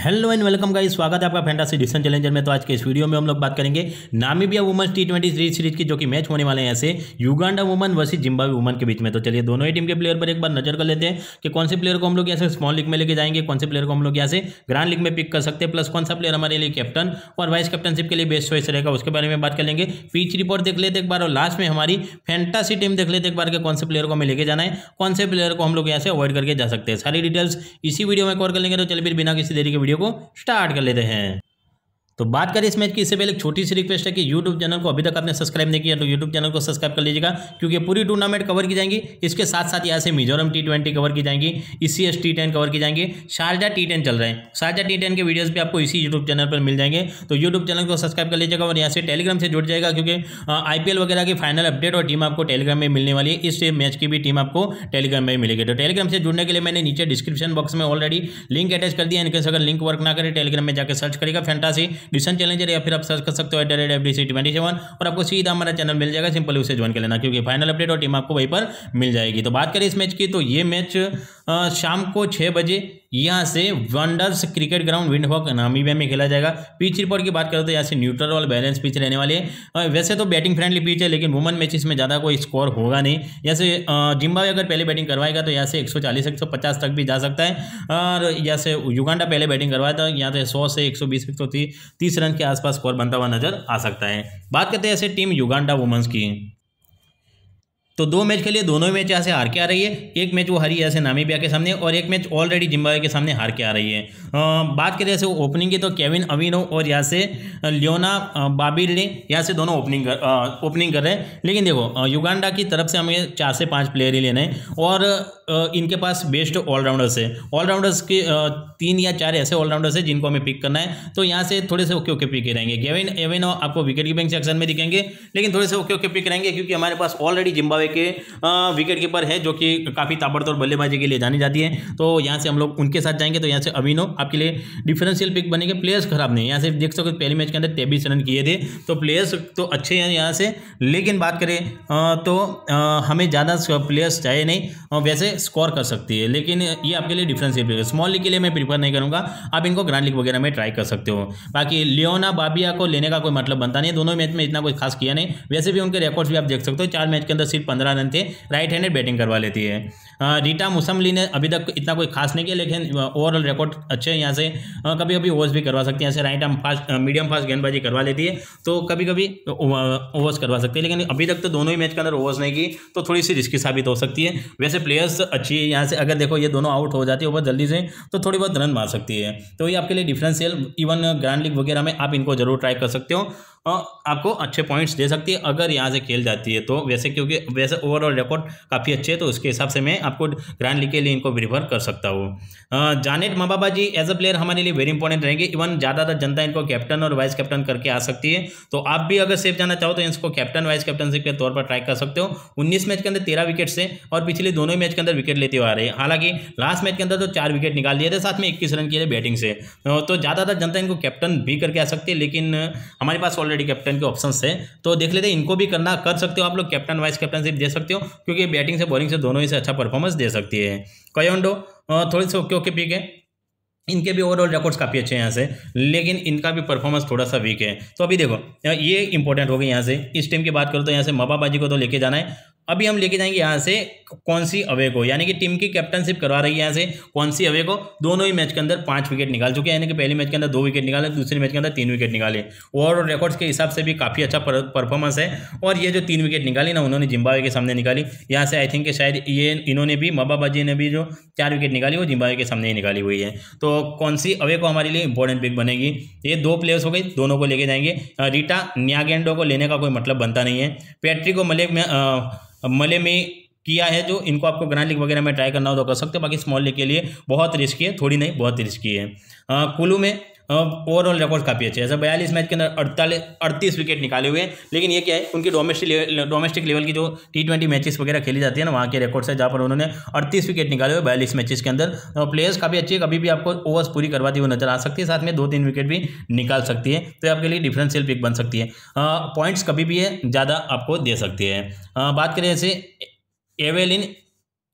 Hello and welcome का स्वागत है आपका फैंटासी डिशन चैलेंजर में तो आज के इस वीडियो में हम लोग बात करेंगे Namibia women's T twenty series की जो कि मैच होने वाले हैं ऐसे Uganda women versus Zimbabwe women के बीच में तो चलिए दोनों ही टीम के प्लेयर पर एक बार नजर कर लेते हैं कि कौन से प्लेयर को हम लोग यहाँ से स्मॉल लीग में लेके जाएंगे कौन से प्लेयर को हम लोग यहाँ से ग्रांड लीग में पिक कर सकते हैं प्लस कौन सा प्लेयर हमारे लिए कैप्टन और वाइस कैप्टनशिप के लिए बेस्ट चॉइस रहेगा उसके बारे में बात कर लेंगे पीच रिपोर्ट देख लेते एक बार और लास्ट में हमारी फैंटासी टीम देख लेते एक बार के कौन से प्लेयर को हमें लेके जाना है कौन से प्लेयर को हम लोग यहाँ से अवॉइड करके जा सकते हैं सारी डिटेल्स इसी वीडियो में कवर कर लेंगे तो चलिए फिर बिना किसी देरी के वीडियो को स्टार्ट कर लेते हैं तो बात करें इस मैच की इससे पहले एक छोटी सी रिक्वेस्ट है कि यूट्यूब चैनल को अभी तक आपने सब्सक्राइब नहीं किया तो यूट्यूब चैनल को सब्सक्राइब कर लीजिएगा क्योंकि पूरी टूर्नामेंट कवर की जाएंगी इसके साथ साथ यहाँ से मिजोरम टी ट्वेंटी कवर की जाएंगी इसी एस टी टेन कवर की जाएंगी शारजा टी टेन चल रहे हैं शारजा टी टेन के वीडियोज़ भी आपको इसी यूट्यूब चैनल पर मिल जाएंगे तो यूट्यूब चैनल को सब्सक्राइब कर लीजिएगा और यहाँ से टेलीग्राम से जुड़ जाएगा क्योंकि आई वगैरह की फाइनल अपडेट और टीम आपको टेलीग्राम में मिलने वाली है इस मैच की भी टीम आपको टेलीग्राम में मिलेगी तो टेलीग्राम से जुड़ने के लिए मैंने नीचे डिस्क्रिप्शन बॉक्स में ऑलरेडी लिंक अटैच कर दिया इनके अगर लिंक वर्क ना करें टेलीग्राम में जाकर सर्च करेगा फैंटासी डिशन चैलेंजर या फिर आप सर्च कर सकते हो at the rate C twenty seven और आपको सीधा हमारा चैनल मिल जाएगा सिंपल उसे ज्वाइन कर लेना क्योंकि फाइनल अपडेट और टीम आपको वहीं पर मिल जाएगी तो बात करें इस मैच की तो ये मैच शाम को छः बजे यहाँ से Wanderers cricket ground Windhoek Namibia में खेला जाएगा पिच रिपोर्ट की बात करें तो यहाँ से न्यूट्रल और बैलेंस पिच रहने वाली है वैसे तो बैटिंग फ्रेंडली पिच है लेकिन वुमन मैचेस में ज़्यादा कोई स्कोर होगा नहीं यहाँ से जिम्बावे अगर पहले बैटिंग करवाएगा तो यहाँ से एक सौ तक भी जा सकता है और यहाँ से युगांडा पहले बैटिंग करवाया था यहाँ से सौ से एक सौ बीस रन के आसपास स्कोर बनता हुआ नजर आ सकता है बात करते हैं ऐसे टीम युगांडा वुमेंस की तो दो मैच खेलिए दोनों ही मैच यहाँ से हार के आ रही है एक मैच वो हारी से नामीबिया के सामने और एक मैच ऑलरेडी जिम्बावे के सामने हार के आ रही है आ, बात करें जैसे ओपनिंग की तो केविन अविनो और यहाँ से लियोना बाबिल ने यहाँ से दोनों ओपनिंग कर ओपनिंग कर रहे हैं लेकिन देखो युगांडा की तरफ से हमें चार से पाँच प्लेयर ही लेने हैं और इनके पास बेस्ट ऑलराउंडर्स है ऑलराउंडर्स के तीन या चार ऐसे ऑलराउंडर्स हैं जिनको हमें पिक करना है तो यहाँ से थोड़े से ओके ओके पिक रहेंगे केविन एविनो आपको विकेट कीपिंग सेक्शन में दिखेंगे लेकिन थोड़े से ओके ओके पिक रहेंगे क्योंकि हमारे पास ऑलरेडी जिम्बावे जिम्बाब्वे के विकेट कीपर है जो कि काफ़ी ताबड़तोड़ बल्लेबाजी के लिए जानी जाती है तो यहाँ से हम लोग उनके साथ जाएंगे तो यहाँ से अमीनो आपके लिए डिफरेंशियल पिक बनेंगे प्लेयर्स खराब नहीं यहाँ से देख सकते पहले मैच के अंदर तेबीस रन किए थे तो प्लेयर्स तो अच्छे हैं यहाँ से लेकिन बात करें तो हमें ज़्यादा प्लेयर्स चाहिए नहीं वैसे स्कोर कर सकती है लेकिन ये आपके लिए डिफरेंशियल पिक स्मॉल लीग के लिए मैं प्रीफर नहीं करूँगा आप इनको ग्रांड लीग वगैरह में ट्राई कर सकते हो बाकी लियोना बाबिया को लेने का कोई मतलब बनता नहीं है दोनों मैच में इतना कुछ खास किया नहीं वैसे भी उनके रिकॉर्ड्स भी आप देख सकते हो चार मैच के अंदर सिर्फ पंद्रह रन थे राइट हैंडेड बैटिंग करवा लेती है रीटा मुसमली ने अभी तक इतना कोई खास नहीं किया लेकिन ओवरऑल रिकॉर्ड अच्छे हैं यहाँ से कभी कभी ओवर्स भी करवा सकते हैं यहाँ से right arm fast medium fast गेंदबाजी करवा लेती है तो कभी कभी ओवर्स करवा सकती है लेकिन अभी तक तो दोनों ही मैच के अंदर ओवर्स नहीं की तो थोड़ी सी रिस्की साबित हो सकती है वैसे प्लेयर्स अच्छी है यहाँ से अगर देखो ये दोनों आउट हो जाती है ओवर जल्दी से तो थोड़ी बहुत रन मार सकती है तो ये आपके लिए डिफरेंशियल इवन ग्रांड लीग वगैरह में आप इनको जरूर ट्राई कर सकते हो आपको अच्छे पॉइंट्स दे सकती है अगर यहाँ से खेल जाती है तो वैसे क्योंकि वैसे ओवरऑल रिकॉर्ड काफ़ी अच्छे है तो उसके हिसाब से मैं आपको ग्रैंड लीग के लिए इनको रिफर कर सकता हूँ जानेट मबाबा जी एज अ प्लेयर हमारे लिए वेरी इंपॉर्टेंट रहेंगे इवन ज़्यादातर जनता इनको कैप्टन और वाइस कैप्टन करके आ सकती है तो आप भी अगर सेफ जाना चाहो तो इसको कैप्टन वाइस कैप्टनशिप के तौर पर ट्राई कर सकते हो उन्नीस मैच के अंदर तेरह विकेट से और पिछले दोनों मैच के अंदर विकेट लेते हुए आ रहे हैं हालांकि लास्ट मैच के अंदर तो चार विकेट निकाल दिए थे साथ में इक्कीस रन किए थे बैटिंग से तो ज़्यादातर जनता इनको कैप्टन भी करके आ सकती है लेकिन हमारे पास ऑलरेडी ऑलरेडी कैप्टन के ऑप्शन है तो देख लेते इनको भी करना कर सकते हो आप लोग कैप्टन वाइस कैप्टनशिप दे सकते हो क्योंकि बैटिंग से बॉलिंग से दोनों ही से अच्छा परफॉर्मेंस दे सकती है कयोंडो थोड़ी सी ओके ओके पिक है इनके भी ओवरऑल रिकॉर्ड्स काफ़ी अच्छे हैं यहाँ से लेकिन इनका भी परफॉर्मेंस थोड़ा सा वीक है तो अभी देखो ये इंपॉर्टेंट हो गया यहाँ से इस टीम की बात करो तो यहाँ से मबाबाजी को तो लेके जाना है अभी हम लेके जाएंगे यहाँ से कौन सी अवे को यानी कि टीम की कैप्टनशिप करवा रही है यहाँ से कौन सी अवे को दोनों ही मैच के अंदर पांच विकेट निकाल चुके हैं यानी कि पहले मैच के अंदर दो विकेट निकाले दूसरे मैच के अंदर तीन विकेट निकाले ओवरऑल रिकॉर्ड्स के हिसाब से भी काफ़ी अच्छा परफॉर्मेंस है और ये जो तीन विकेट निकाली ना उन्होंने जिम्बावे के सामने निकाली यहाँ से आई थिंक शायद ये इन्होंने भी मबाबाजी ने भी जो चार विकेट निकाली वो जिम्बावे के सामने ही निकाली हुई है तो कौन सी अवे को हमारे लिए इंपॉर्टेंट पिक बनेगी ये दो प्लेयर्स हो गई दोनों को लेके जाएंगे रीटा न्यागेंडो को लेने का कोई मतलब बनता नहीं है पैट्रिको मलिक में मले में किया है जो इनको आपको ग्रैंड लिख वगैरह में ट्राई करना हो तो कर सकते हो बाकी स्मॉल लीग के लिए बहुत रिस्की है थोड़ी नहीं बहुत रिस्की है कुल्लू में ओवरऑल रिकॉर्ड काफ़ी अच्छे ऐसा बयालीस मैच के अंदर अड़तालीस अड़तीस विकेट निकाले हुए लेकिन ये क्या है उनकी डोमेस्टिक डोमेस्टिक लेवल की जो टी ट्वेंटी मैचेस वगैरह खेली जाती है ना वहाँ के रिकॉर्ड्स है जहाँ पर उन्होंने अड़तीस विकेट निकाले हुए बयालीस मैचेस के अंदर और प्लेयर्स काफ़ी अच्छी है कभी भी आपको ओवर्स पूरी करवाती हुई नजर आ सकती है साथ में दो तीन विकेट भी निकाल सकती है तो आपके लिए डिफरेंशियल पिक बन सकती है पॉइंट्स कभी भी ज़्यादा आपको दे सकती है बात करें ऐसे एवेलिन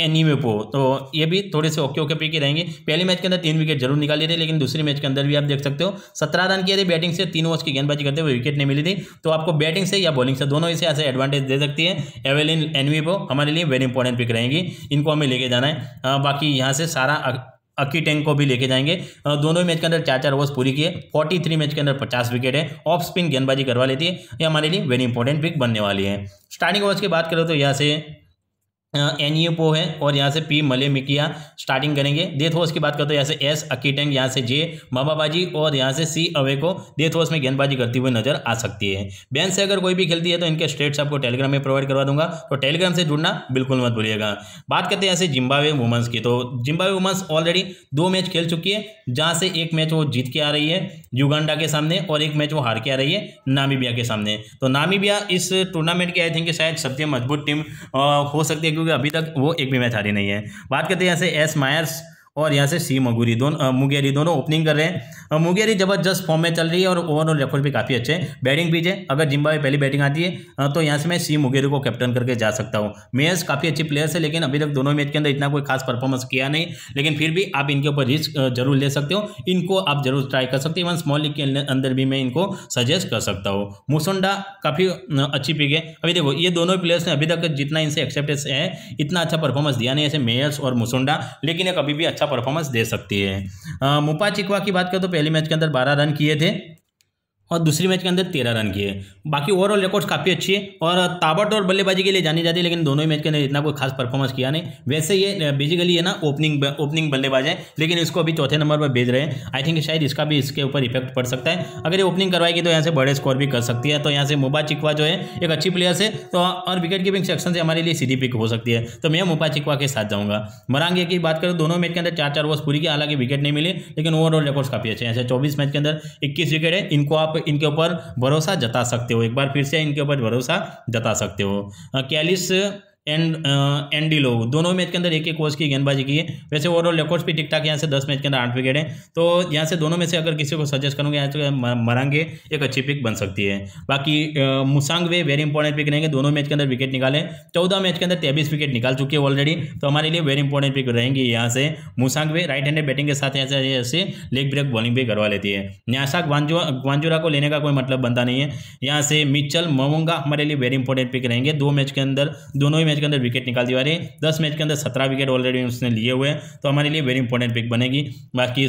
एनीवे तो ये भी थोड़े से ओके ओके पे के रहेंगे पहले मैच के अंदर तीन विकेट जरूर निकाले थे लेकिन दूसरे मैच के अंदर भी आप देख सकते हो सत्रह रन किए थे बैटिंग से तीन ओवर्स की गेंदबाजी करते हुए विकेट नहीं मिली थी तो आपको बैटिंग से या बॉलिंग से दोनों इसे ऐसे एडवांटेज दे सकती है एवेलिन एनवी को हमारे लिए वेरी इंपॉर्टेंट पिक रहेंगी इनको हमें लेके जाना है बाकी यहाँ से सारा अक्की टैंक को भी लेके जाएंगे दोनों ही मैच के अंदर चार चार ओवर्स पूरी किए 43 मैच के अंदर 50 विकेट है ऑफ स्पिन गेंदबाजी करवा लेती है ये हमारे लिए वेरी इंपॉर्टेंट पिक बनने वाली है स्टार्टिंग ओवर्स की बात करें तो यहाँ से एन ई पो है और यहाँ से पी मले मिकिया स्टार्टिंग करेंगे डेथ होर्स की बात करते हैं यहाँ से एस अकीटेंग यहाँ से जे मामाबाजी और यहाँ से सी अवे को डेथ होर्स में गेंदबाजी करती हुई नजर आ सकती है बैन से अगर कोई भी खेलती है तो इनके स्टेट्स आपको टेलीग्राम में प्रोवाइड करवा दूंगा तो टेलीग्राम से जुड़ना बिल्कुल मत भूलिएगा बात करते हैं यहाँ से जिम्बावे वुमेंस की तो जिम्बावे वुमेंस ऑलरेडी दो मैच खेल चुकी है जहाँ से एक मैच वो जीत के आ रही है युगांडा के सामने और एक मैच वो हार के आ रही है नामीबिया के सामने तो नामीबिया इस टूर्नामेंट की आई थिंक शायद सबसे मजबूत टीम हो सकती है क्योंकि अभी तक वो एक भी मैच हारी नहीं है बात करते हैं ऐसे एस मायर्स और यहाँ से सी मगूरी दोनों मुगेरी दोनों ओपनिंग कर रहे हैं मुगेरी जबरदस्त फॉर्म में चल रही है और ओवरऑल रेफर्स भी काफ़ी अच्छे हैं बैटिंग भी है अगर जिम्बा पहली बैटिंग आती है तो यहाँ से मैं सी मुगेरी को कैप्टन करके जा सकता हूँ मेयर्स काफ़ी अच्छी प्लेयर्स है लेकिन अभी तक दोनों मैच के अंदर इतना कोई खास परफॉर्मेंस किया नहीं लेकिन फिर भी आप इनके ऊपर रिस्क जरूर ले सकते हो इनको आप जरूर ट्राई कर सकते हो इवन स्मॉल लीग के अंदर भी मैं इनको सजेस्ट कर सकता हूँ मुसुंडा काफ़ी अच्छी पिक है अभी देखो ये दोनों प्लेयर्स ने अभी तक जितना इनसे एक्सेप्टेस है इतना अच्छा परफॉर्मेंस दिया नहीं ऐसे मेयर्स और मुसुंडा लेकिन एक अभी भी अच्छा अच्छा परफॉर्मेंस दे सकती है मुपा चिकवा की बात करें तो पहले मैच के अंदर बारह रन किए थे और दूसरी मैच के अंदर तेरह रन किए बाकी ओवरऑल रिकॉर्ड्स काफ़ी अच्छी है और और बल्लेबाजी के लिए जानी जाती है लेकिन दोनों ही मैच के अंदर इतना कोई खास परफॉर्मेंस किया नहीं वैसे ये बेसिकली है ना ओपनिंग ओपनिंग बल्लेबाज है लेकिन इसको अभी चौथे नंबर पर भेज रहे हैं आई थिंक शायद इसका भी इसके ऊपर इफेक्ट पड़ सकता है अगर ये ओपनिंग करवाएगी तो यहाँ से बड़े स्कोर भी कर सकती है तो यहाँ से मोबा चिकवा जो है एक अच्छी प्लेयर है तो और विकेट कीपिंग सेक्शन से हमारे लिए सीधी पिक हो सकती है तो मैं मोबा चिकवा के साथ जाऊँगा मरांग की बात करें दोनों मैच के अंदर चार चार ओवर्स पूरी की हालांकि विकेट नहीं मिले लेकिन ओवरऑल रिकॉर्ड्स काफ़ी अच्छे हैं ऐसे चौबीस मैच के अंदर इक्कीस विकेट है इनको आप इनके ऊपर भरोसा जता सकते हो एक बार फिर से इनके ऊपर भरोसा जता सकते हो कैलिस एंड हम्म। एंडी लोग दोनों मैच के अंदर एक एक कोच की गेंदबाजी की है वैसे ओवरऑल रिकॉर्ड्स भी ठीक ठाक यहाँ से दस मैच के अंदर आठ विकेट है तो यहाँ से दोनों में से अगर किसी को सजेस्ट करूँगा यहाँ तो मरांगे एक अच्छी पिक बन सकती है बाकी मुसांग वे वेरी इंपॉर्टेंट पिक रहेंगे दोनों मैच के अंदर विकेट निकाले चौदह मैच के अंदर तेबीस विकेट निकाल चुके हैं ऑलरेडी तो हमारे लिए वेरी इंपॉर्टेंट पिक रहेंगी यहाँ से मुसांग वे राइट हैंडेड बैटिंग के साथ यहाँ से ऐसे लेग ब्रेक बॉलिंग भी करवा लेती है न्यासा ग्वांजुरा को लेने का कोई मतलब बनता नहीं है यहाँ से मिचल मवंगा हमारे लिए वेरी इंपॉर्टेंट पिक रहेंगे दो मैच के अंदर दोनों ही मैच के अंदर विकेट निकाल दी है दस मैच के अंदर सत्रह विकेट ऑलरेडी उसने लिए हुए हैं तो हमारे लिए वेरी इंपॉर्टेंट पिक बनेगी बाकी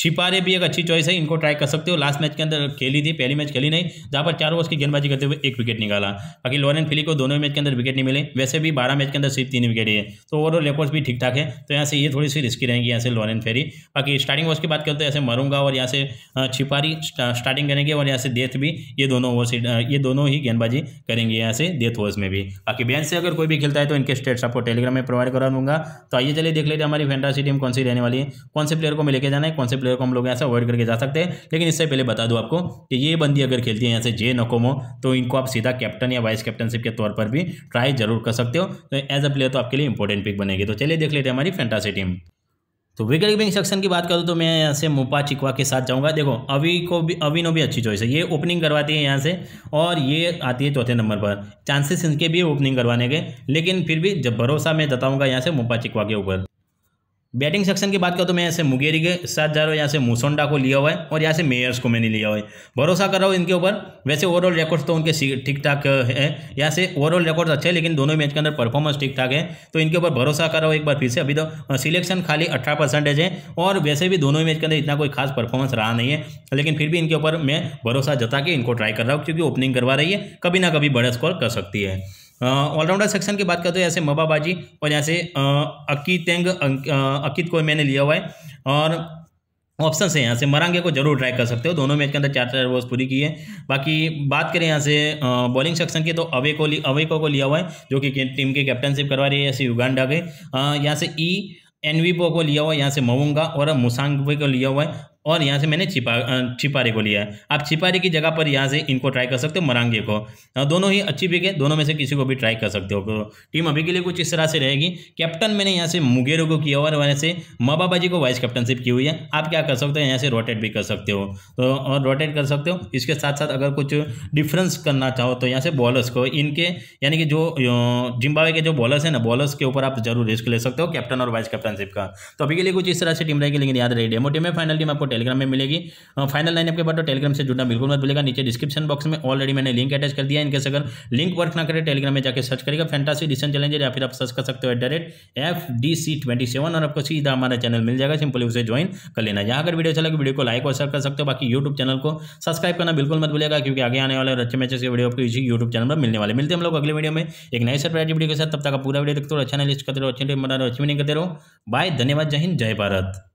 छिपारे भी एक अच्छी चॉइस है इनको ट्राई कर सकते हो लास्ट मैच के अंदर खेली थी पहली मैच खेली नहीं जहाँ पर चार ओवर की गेंदबाजी करते हुए एक विकेट निकाला बाकी लॉरेन फिली को दोनों मैच के अंदर विकेट नहीं मिले वैसे भी बारह मैच के अंदर सिर्फ तीन विकेट ही है तो ओवरऑल रेकॉर्ड्स भी ठीक ठाक है तो यहाँ से ये थोड़ी सी रिस्की रहेंगी यहाँ से लॉरेन फेरी बाकी स्टार्टिंग ओवर्स की बात करते हैं ऐसे मरूंगा और यहाँ से छिपारी स्टार्टिंग करेंगे और यहाँ से डेथ भी ये दोनों ओवर से ये दोनों ही गेंदबाजी करेंगे यहाँ से डेथ ओवर्स में भी बाकी बैंक से अगर कोई भी खेलता है तो इनके स्टेट्स आपको टेलीग्राम में प्रोवाइड करा दूंगा तो आइए चलिए देख लेते हमारी फैंटासी टीम कौन सी रहने वाली है कौन से प्लेयर को मैं लेके जाना है कौन से प्लेयर प्लेयर को हम लोग यहाँ से अवॉइड करके जा सकते हैं लेकिन इससे पहले बता दूँ आपको कि ये बंदी अगर खेलती है यहाँ से जे नकोमो तो इनको आप सीधा कैप्टन या वाइस कैप्टनशिप के तौर पर भी ट्राई जरूर कर सकते हो तो एज अ प्लेयर तो आपके लिए इंपॉर्टेंट पिक बनेगी तो चलिए देख लेते हैं हमारी फैंटासी टीम तो विकेट कीपिंग सेक्शन की बात करूँ तो मैं यहाँ से मुपा चिकवा के साथ जाऊँगा देखो अभी को भी अभी नो भी अच्छी चॉइस है ये ओपनिंग करवाती है यहाँ से और ये आती है चौथे नंबर पर चांसेस इनके भी ओपनिंग करवाने के लेकिन फिर भी जब भरोसा मैं जताऊँगा यहाँ से मुपा चिकवा के ऊपर बैटिंग सेक्शन की बात करूँ तो मैं यहाँ से मुगेरी के साथ जा रहा हूँ यहाँ से मुसोंडा को लिया हुआ है और यहाँ से मेयर्स को मैंने लिया हुआ है भरोसा कर रहा हूँ इनके ऊपर वैसे ओवरऑल रिकॉर्ड्स तो उनके ठीक ठाक है यहाँ से ओवरऑल रिकॉर्ड्स अच्छे हैं लेकिन दोनों मैच के अंदर परफॉर्मेंस ठीक ठाक है तो इनके ऊपर भरोसा कर रहा हूँ एक बार फिर से अभी तो सिलेक्शन खाली अठारह है और वैसे भी दोनों मैच के अंदर इतना कोई खास परफॉर्मेंस रहा नहीं है लेकिन फिर भी इनके ऊपर मैं भरोसा जता के इनको ट्राई कर रहा हूँ क्योंकि ओपनिंग करवा रही है कभी ना कभी बड़ा स्कोर कर सकती है ऑलराउंडर सेक्शन की बात करते हैं ऐसे तो मबाबाजी और यहाँ से अकीतेंग अकित को मैंने लिया हुआ है और ऑप्शन है यहाँ से मरांगे को जरूर ट्राई कर सकते हो दोनों मैच के अंदर चार चार ओवर्स पूरी की है बाकी बात करें यहाँ से बॉलिंग सेक्शन की तो अवे को अवे को लिया हुआ है जो कि टीम की कैप्टनशिप करवा रही है ऐसे युगांडा के यहाँ से ई e, एनवीपो को लिया हुआ है यहाँ से मवुंगा और मुसांगवे को लिया हुआ है और यहाँ से मैंने छिपा छिपारी को लिया है आप छिपारी की जगह पर यहाँ से इनको ट्राई कर सकते हो मरांगे को दोनों ही अच्छी पिक है दोनों में से किसी को भी ट्राई कर सकते हो टीम तो अभी के लिए कुछ इस तरह से रहेगी कैप्टन मैंने यहाँ से मुगेरो को किया और वहाँ से मबाबा जी को वाइस कैप्टनशिप की हुई है आप क्या कर सकते हो यहाँ से रोटेट भी कर सकते हो तो और रोटेट कर सकते हो इसके साथ साथ अगर कुछ डिफरेंस करना चाहो तो यहाँ से बॉलर्स को इनके यानी कि जो जिम्बावे के जो बॉलर्स हैं ना बॉलर्स के ऊपर आप जरूर रिस्क ले सकते हो कैप्टन और वाइस कैप्टनशिप का तो अभी के लिए कुछ इस तरह से टीम रहेगी लेकिन याद रहे डेमो टीम में फाइनल टीम आपको टेलीग्राम में मिलेगी फाइनल लाइन आपके बाद तो टेलीग्राम से जुड़ना बिल्कुल मत भूलेगा नीचे डिस्क्रिप्शन बॉक्स में ऑलरेडी मैंने लिंक अटैच कर दिया इनकेस अगर लिंक वर्क ना करें टेलीग्राम में जाकर सर्च करेगा फैंटासी डिसन चैलेंजर या फिर आप सर्च कर सकते हो at F D C twenty seven और आपको सीधा हमारा चैनल मिल जाएगा सिंपली उसे ज्वाइन कर लेना यहाँ अगर वीडियो अच्छा वीडियो को लाइक और शेयर कर सकते हो बाकी यूट्यूब चैनल को सब्सक्राइब करना बिल्कुल मत भूलेगा क्योंकि आगे आने वाले अच्छे मैचेस के वीडियो आपको इसी यूट्यूब चैनल पर मिलने वाले मिलते हैं हम लोग अगले वीडियो में एक नए सरप्राइज वीडियो के साथ तब तक पूरा वीडियो देखते हो अच्छा नलिस्ट करते रहो अच्छे नहीं करते रहो बाय धन्यवाद जय हिंद जय भारत